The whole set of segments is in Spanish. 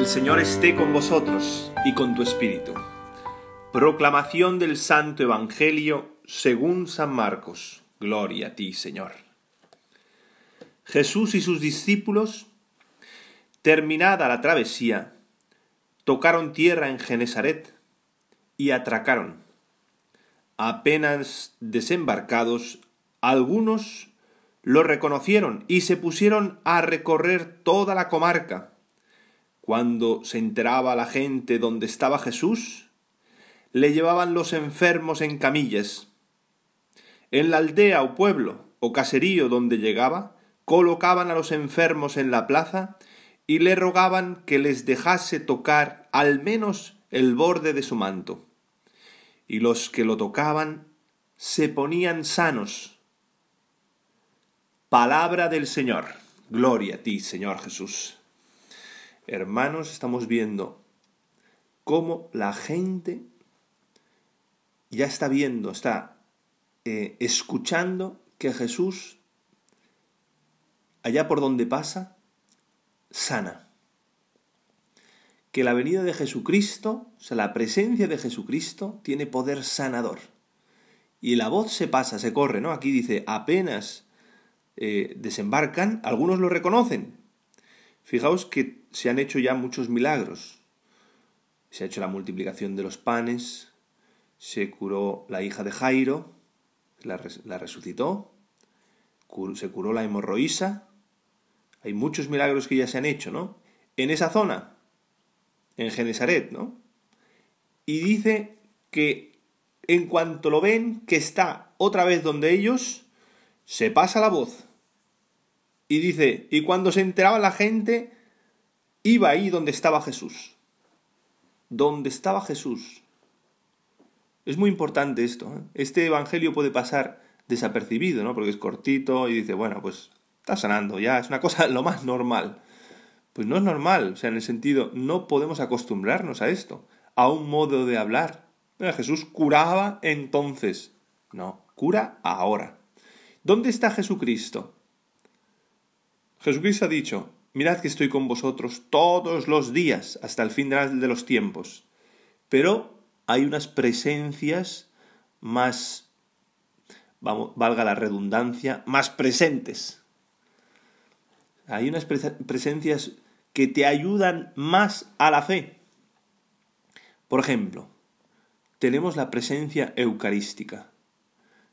El Señor esté con vosotros y con tu espíritu. Proclamación del Santo Evangelio según San Marcos. Gloria a ti, Señor. Jesús y sus discípulos, terminada la travesía, tocaron tierra en Genezaret y atracaron. Apenas desembarcados, algunos lo reconocieron y se pusieron a recorrer toda la comarca cuando se enteraba la gente donde estaba Jesús, le llevaban los enfermos en camillas. En la aldea o pueblo o caserío donde llegaba, colocaban a los enfermos en la plaza y le rogaban que les dejase tocar al menos el borde de su manto. Y los que lo tocaban se ponían sanos. Palabra del Señor. Gloria a ti, Señor Jesús. Hermanos, estamos viendo cómo la gente ya está viendo, está eh, escuchando que Jesús, allá por donde pasa, sana. Que la venida de Jesucristo, o sea, la presencia de Jesucristo, tiene poder sanador. Y la voz se pasa, se corre, ¿no? Aquí dice, apenas eh, desembarcan, algunos lo reconocen, Fijaos que se han hecho ya muchos milagros. Se ha hecho la multiplicación de los panes, se curó la hija de Jairo, la, resucitó, se curó la hemorroísa. Hay muchos milagros que ya se han hecho, ¿no? En esa zona, en Genesaret, ¿no? Y dice que en cuanto lo ven, que está otra vez donde ellos, se pasa la voz y dice, y cuando se enteraba la gente, iba ahí donde estaba Jesús. Donde estaba Jesús. Es muy importante esto. ¿eh? Este evangelio puede pasar desapercibido, ¿no? Porque es cortito y dice, bueno, pues está sanando ya, es una cosa lo más normal. Pues no es normal, o sea, en el sentido, no podemos acostumbrarnos a esto, a un modo de hablar. Jesús curaba entonces. No, cura ahora. ¿Dónde está Jesucristo? Jesucristo ha dicho, mirad que estoy con vosotros todos los días hasta el fin de los tiempos. Pero hay unas presencias más, valga la redundancia, más presentes. Hay unas presencias que te ayudan más a la fe. Por ejemplo, tenemos la presencia eucarística.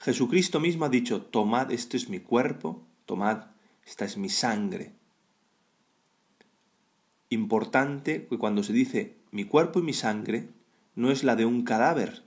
Jesucristo mismo ha dicho, tomad, este es mi cuerpo, tomad, esta es mi sangre. Importante que cuando se dice mi cuerpo y mi sangre, no es la de un cadáver,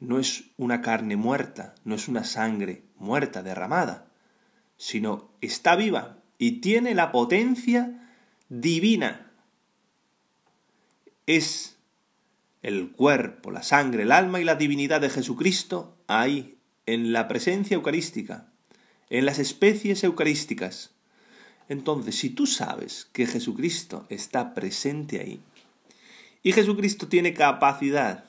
no es una carne muerta, no es una sangre muerta, derramada, sino está viva y tiene la potencia divina. Es el cuerpo, la sangre, el alma y la divinidad de Jesucristo ahí, en la presencia eucarística, en las especies eucarísticas. Entonces, si tú sabes que Jesucristo está presente ahí, y Jesucristo tiene capacidad,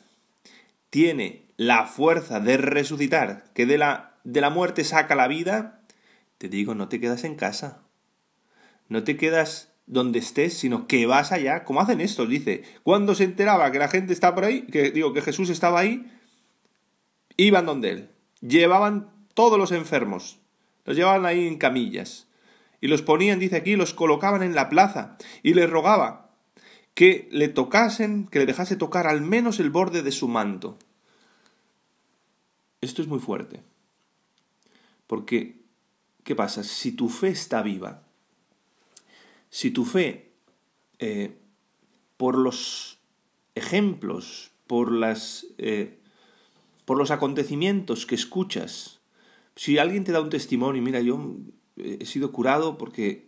tiene la fuerza de resucitar, que de la, de la muerte saca la vida, te digo, no te quedas en casa, no te quedas donde estés, sino que vas allá, como hacen estos, dice, cuando se enteraba que la gente estaba por ahí, que digo, que Jesús estaba ahí, iban donde él, llevaban todos los enfermos, los llevaban ahí en camillas. Y los ponían, dice aquí, los colocaban en la plaza y les rogaba que le tocasen, que le dejase tocar al menos el borde de su manto. Esto es muy fuerte. Porque, ¿qué pasa? Si tu fe está viva, si tu fe, eh, por los ejemplos, por, las, eh, por los acontecimientos que escuchas, si alguien te da un testimonio, y mira, yo eh, he sido curado porque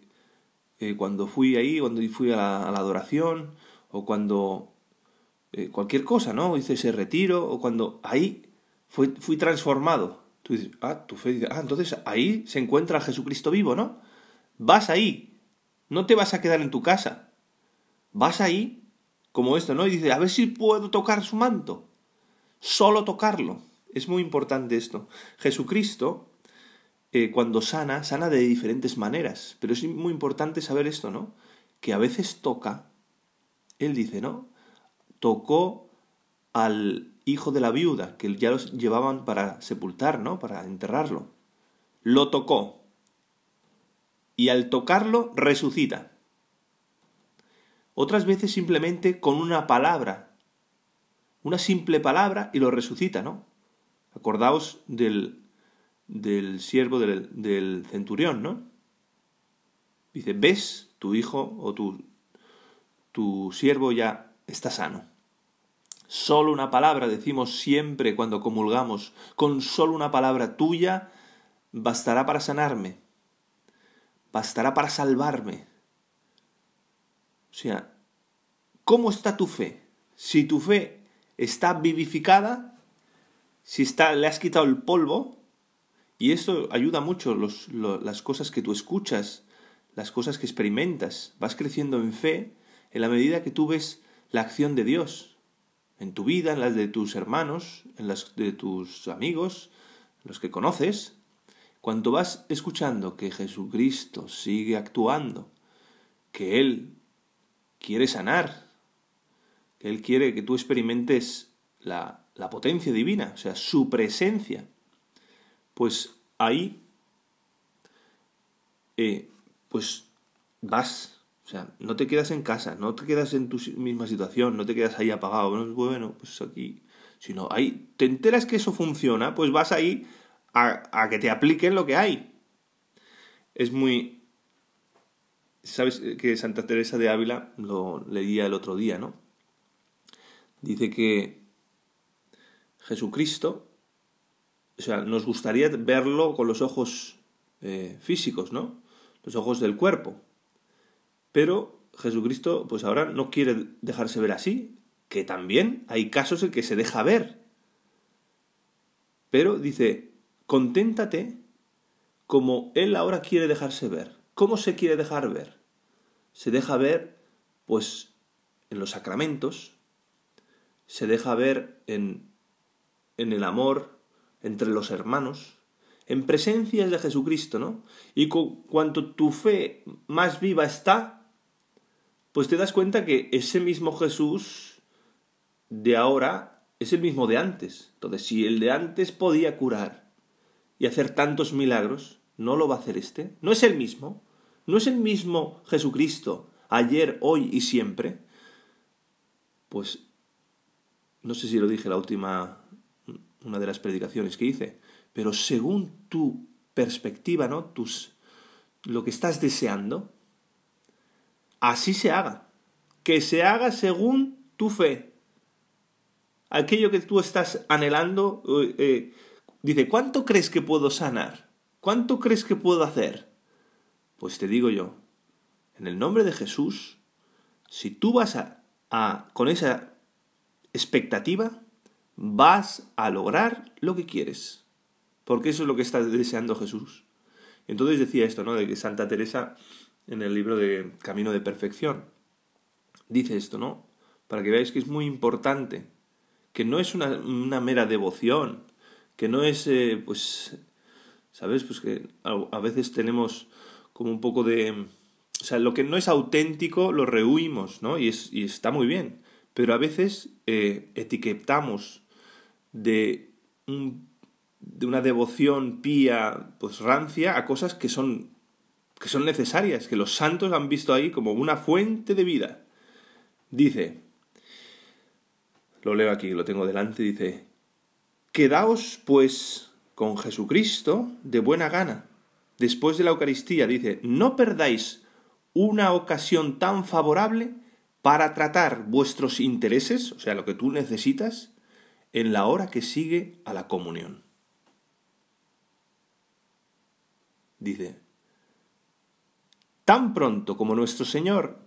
eh, cuando fui ahí, cuando fui a la, adoración, o cuando eh, cualquier cosa, ¿no? Hice ese retiro, o cuando ahí fui, fui transformado. Tú dices, ah, tu fe dice, ah, entonces ahí se encuentra Jesucristo vivo, ¿no? Vas ahí, no te vas a quedar en tu casa. Vas ahí, como esto, ¿no? Y dices, a ver si puedo tocar su manto. Solo tocarlo. Es muy importante esto. Jesucristo, eh, cuando sana, sana de diferentes maneras, pero es muy importante saber esto, ¿no? Que a veces toca, él dice, ¿no? Tocó al hijo de la viuda, que ya los llevaban para sepultar, ¿no? Para enterrarlo. Lo tocó. Y al tocarlo, resucita. Otras veces simplemente con una palabra. Una simple palabra y lo resucita, ¿no? Acordaos del, del siervo del, del, centurión, ¿no? Dice, ves, tu hijo o tu, tu siervo ya está sano. Solo una palabra, decimos siempre cuando comulgamos, con solo una palabra tuya bastará para sanarme, bastará para salvarme. O sea, ¿cómo está tu fe? Si tu fe está vivificada, si está, le has quitado el polvo, y esto ayuda mucho, las cosas que tú escuchas, las cosas que experimentas, vas creciendo en fe en la medida que tú ves la acción de Dios en tu vida, en las de tus hermanos, en las de tus amigos, los que conoces. Cuanto vas escuchando que Jesucristo sigue actuando, que Él quiere sanar, que Él quiere que tú experimentes la la potencia divina, o sea, su presencia, pues ahí eh, pues vas, o sea, no te quedas en casa, no te quedas en tu misma situación, no te quedas ahí apagado, pues, bueno, pues aquí, sino ahí, te enteras que eso funciona, pues vas ahí a que te apliquen lo que hay. Es muy... Sabes que Santa Teresa de Ávila lo leía el otro día, ¿no? Dice que Jesucristo, o sea, nos gustaría verlo con los ojos eh, físicos, ¿no? Los ojos del cuerpo. Pero Jesucristo, pues ahora no quiere dejarse ver así, que también hay casos en que se deja ver. Pero dice, conténtate como Él ahora quiere dejarse ver. ¿Cómo se quiere dejar ver? Se deja ver, pues, en los sacramentos, se deja ver en en el amor, entre los hermanos, en presencias de Jesucristo, ¿no? Y cuanto tu fe más viva está, pues te das cuenta que ese mismo Jesús de ahora es el mismo de antes. Entonces, si el de antes podía curar y hacer tantos milagros, no lo va a hacer este. No es el mismo. No es el mismo Jesucristo ayer, hoy y siempre. Pues no sé si lo dije la última una de las predicaciones que hice, pero según tu perspectiva, ¿no? Tus, lo que estás deseando, así se haga. Que se haga según tu fe. Aquello que tú estás anhelando, eh, eh, dice, ¿cuánto crees que puedo sanar? ¿Cuánto crees que puedo hacer? Pues te digo yo, en el nombre de Jesús, si tú vas a con esa expectativa, vas a lograr lo que quieres. Porque eso es lo que está deseando Jesús. Entonces decía esto, ¿no? De que Santa Teresa, en el libro de Camino de Perfección, dice esto, ¿no? Para que veáis que es muy importante, que no es una, mera devoción, que no es, eh, pues, ¿sabes? Pues que a veces tenemos como un poco de... O sea, lo que no es auténtico lo rehuimos, ¿no? Y, está muy bien. Pero a veces eh, etiquetamos de, una devoción pía, pues rancia, a cosas que son, que son necesarias, que los santos han visto ahí como una fuente de vida. Dice, lo leo aquí, lo tengo delante, dice, quedaos pues con Jesucristo de buena gana. Después de la Eucaristía dice, no perdáis una ocasión tan favorable para tratar vuestros intereses, o sea, lo que tú necesitas, en la hora que sigue a la comunión. Dice, tan pronto como nuestro Señor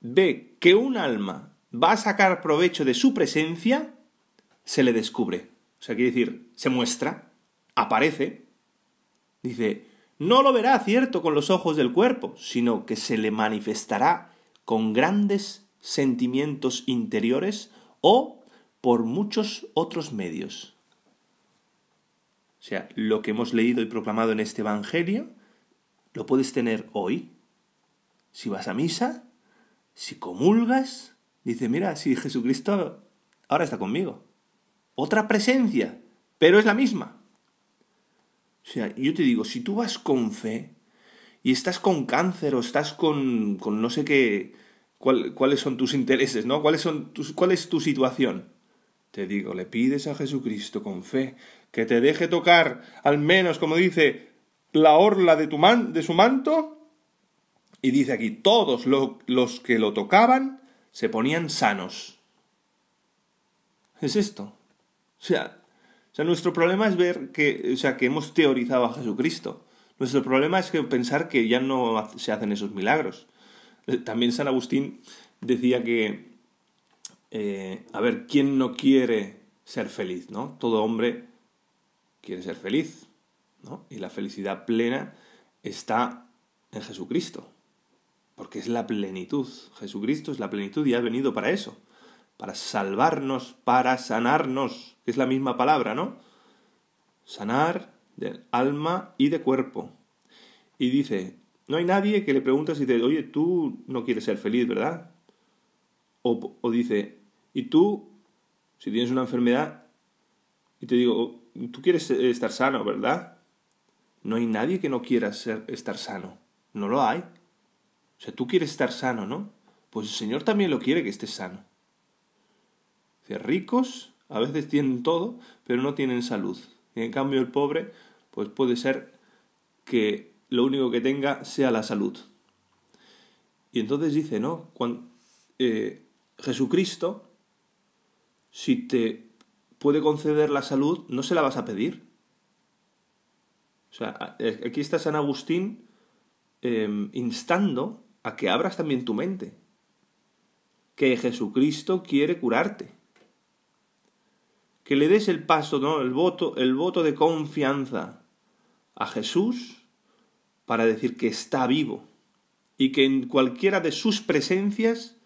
ve que un alma va a sacar provecho de su presencia, se le descubre. O sea, quiere decir, se muestra, aparece. Dice, no lo verá cierto con los ojos del cuerpo, sino que se le manifestará con grandes sentimientos interiores o por muchos otros medios. O sea, lo que hemos leído y proclamado en este Evangelio, lo puedes tener hoy. Si vas a misa, si comulgas, dice, mira, si Jesucristo ahora está conmigo. Otra presencia, pero es la misma. O sea, yo te digo, si tú vas con fe y estás con cáncer o estás con, con no sé qué, cuáles son tus intereses, ¿no? ¿Cuáles son ¿Cuál es tu situación? Te digo, le pides a Jesucristo con fe que te deje tocar, al menos como dice, la orla de, tu de su manto. Y dice aquí, todos los que lo tocaban se ponían sanos. Es esto. O sea, o sea, nuestro problema es ver que, o sea, que hemos teorizado a Jesucristo. Nuestro problema es pensar que ya no se hacen esos milagros. Eh, también San Agustín decía que eh, a ver, ¿quién no quiere ser feliz? ¿no? Todo hombre quiere ser feliz, ¿no? Y la felicidad plena está en Jesucristo, porque es la plenitud. Jesucristo es la plenitud y ha venido para eso, para salvarnos, para sanarnos, que es la misma palabra, ¿no? Sanar de alma y de cuerpo. Y dice, no hay nadie que le pregunte si te, oye, tú no quieres ser feliz, ¿verdad? o dice, y tú, si tienes una enfermedad, y te digo, tú quieres estar sano, ¿verdad? No hay nadie que no quiera estar sano. No lo hay. O sea, tú quieres estar sano, ¿no? Pues el Señor también lo quiere que estés sano. O sea, ricos a veces tienen todo, pero no tienen salud. Y en cambio el pobre, pues puede ser que lo único que tenga sea la salud. Y entonces dice, ¿no? Cuando, eh, Jesucristo si te puede conceder la salud, no se la vas a pedir. O sea, eh, aquí está San Agustín em, instando a que abras también tu mente, que Jesucristo quiere curarte, que le des el paso, ¿no? el, voto, el voto de confianza a Jesús para decir que está vivo y que en cualquiera de sus presencias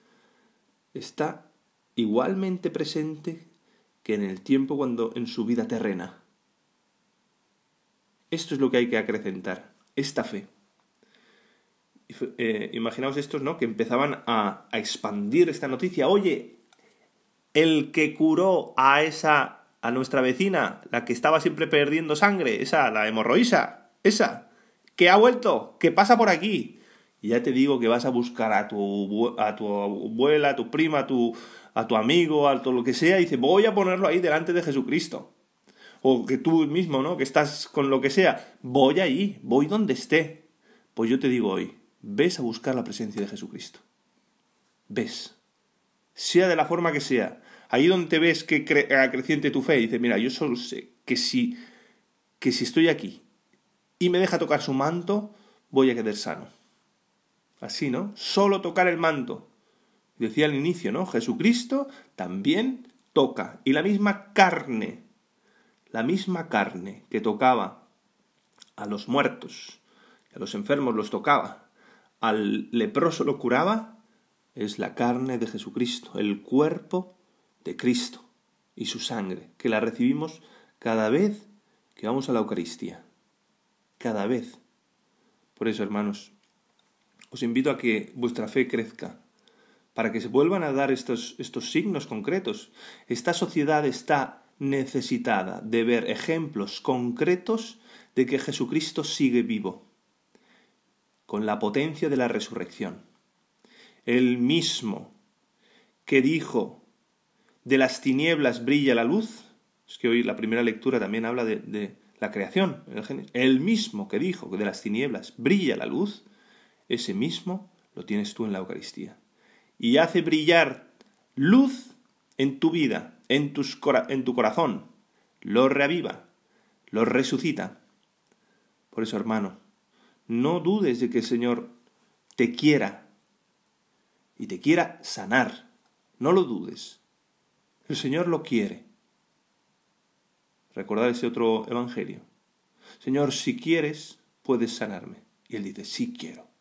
está igualmente presente que en el tiempo cuando en su vida terrena. Esto es lo que hay que acrecentar, esta fe. Eh, imaginaos estos, ¿no? Que empezaban a, a, expandir esta noticia. Oye, el que curó a esa, a nuestra vecina, la que estaba siempre perdiendo sangre, esa, la hemorroísa, esa, que ha vuelto, que pasa por aquí. Y ya te digo que vas a buscar a tu, a tu abuela, a tu prima, a tu, a tu amigo, a todo lo que sea, y dice, voy a ponerlo ahí delante de Jesucristo. O que tú mismo, ¿no? Que estás con lo que sea, voy ahí, voy donde esté. Pues yo te digo hoy, ves a buscar la presencia de Jesucristo. Ves. Sea de la forma que sea. Ahí donde te ves que ah, creciente tu fe, dice, mira, yo solo sé que si, que si estoy aquí y me deja tocar su manto, voy a quedar sano. Así, ¿no? Solo tocar el manto decía al inicio, ¿no? Jesucristo también toca. Y la misma carne, la misma carne que tocaba a los muertos, a los enfermos los tocaba, al leproso lo curaba, es la carne de Jesucristo, el cuerpo de Cristo y su sangre, que la recibimos cada vez que vamos a la Eucaristía. Cada vez. Por eso, hermanos, os invito a que vuestra fe crezca para que se vuelvan a dar estos, estos signos concretos. Esta sociedad está necesitada de ver ejemplos concretos de que Jesucristo sigue vivo, con la potencia de la resurrección. El mismo que dijo, de las tinieblas brilla la luz, es que hoy la primera lectura también habla de, la creación, el, el mismo que dijo que de las tinieblas brilla la luz, ese mismo lo tienes tú en la Eucaristía y hace brillar luz en tu vida, en, tu corazón. Lo reaviva, lo resucita. Por eso, hermano, no dudes de que el Señor te quiera y te quiera sanar. No lo dudes. El Señor lo quiere. Recordad ese otro evangelio. Señor, si quieres, puedes sanarme. Y él dice, sí quiero.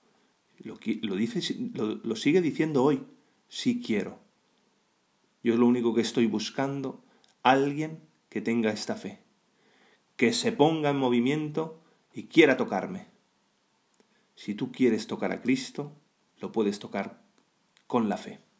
Lo, dice, lo, sigue diciendo hoy. Sí quiero. Yo lo único que estoy buscando, alguien que tenga esta fe, que se ponga en movimiento y quiera tocarme. Si tú quieres tocar a Cristo, lo puedes tocar con la fe.